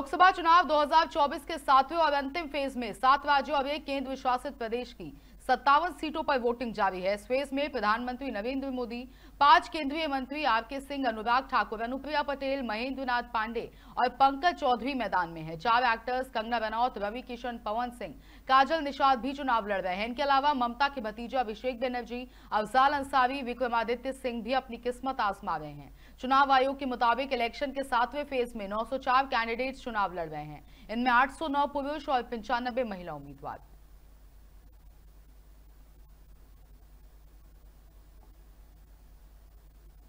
लोकसभा चुनाव 2024 के सातवें और अंतिम फेज में सात राज्यों और एक केंद्र शासित प्रदेश की सत्तावन सीटों पर वोटिंग जारी है इस फेज में प्रधानमंत्री नरेंद्र मोदी पांच केंद्रीय मंत्री आर के सिंह अनुराग ठाकुर अनुप्रिया पटेल महेंद्र नाथ पांडे और पंकज चौधरी मैदान में हैं। चार एक्टर्स कंगना रनौत रवि किशन पवन सिंह काजल निषाद भी चुनाव लड़ रहे हैं इनके अलावा ममता के भतीजे अभिषेक बनर्जी अफजाल अंसारी विक्रमादित्य सिंह भी अपनी किस्मत आजमा रहे हैं चुनाव आयोग के मुताबिक इलेक्शन के सातवें फेज में नौ कैंडिडेट चुनाव लड़ रहे हैं इनमें 809 पुरुष और पंचानबे महिला उम्मीदवार